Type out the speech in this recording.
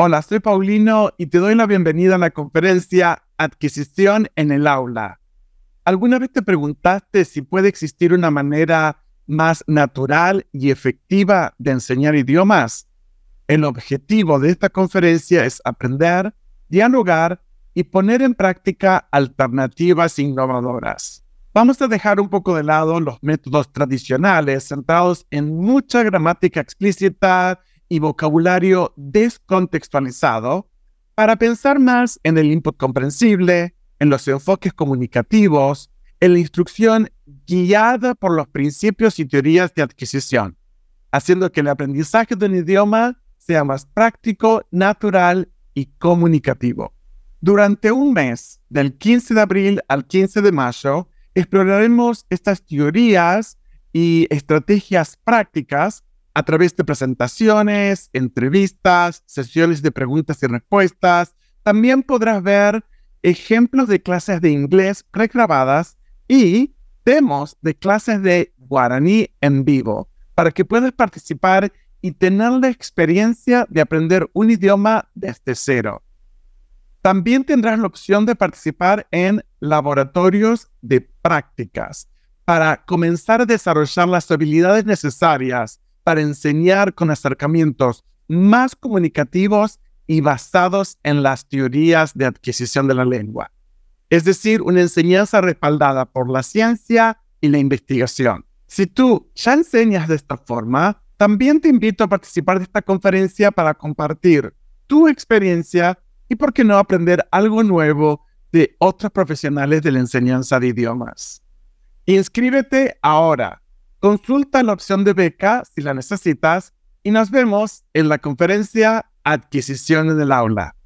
Hola, soy Paulino y te doy la bienvenida a la conferencia Adquisición en el aula. ¿Alguna vez te preguntaste si puede existir una manera más natural y efectiva de enseñar idiomas? El objetivo de esta conferencia es aprender, dialogar y poner en práctica alternativas innovadoras. Vamos a dejar un poco de lado los métodos tradicionales centrados en mucha gramática explícita y vocabulario descontextualizado para pensar más en el input comprensible, en los enfoques comunicativos, en la instrucción guiada por los principios y teorías de adquisición, haciendo que el aprendizaje de un idioma sea más práctico, natural y comunicativo. Durante un mes, del 15 de abril al 15 de mayo, exploraremos estas teorías y estrategias prácticas a través de presentaciones, entrevistas, sesiones de preguntas y respuestas. También podrás ver ejemplos de clases de inglés pregrabadas y demos de clases de guaraní en vivo para que puedas participar y tener la experiencia de aprender un idioma desde cero. También tendrás la opción de participar en laboratorios de prácticas para comenzar a desarrollar las habilidades necesarias para enseñar con acercamientos más comunicativos y basados en las teorías de adquisición de la lengua. Es decir, una enseñanza respaldada por la ciencia y la investigación. Si tú ya enseñas de esta forma, también te invito a participar de esta conferencia para compartir tu experiencia y, por qué no, aprender algo nuevo de otros profesionales de la enseñanza de idiomas. Inscríbete ahora Consulta la opción de beca si la necesitas y nos vemos en la conferencia Adquisiciones del aula.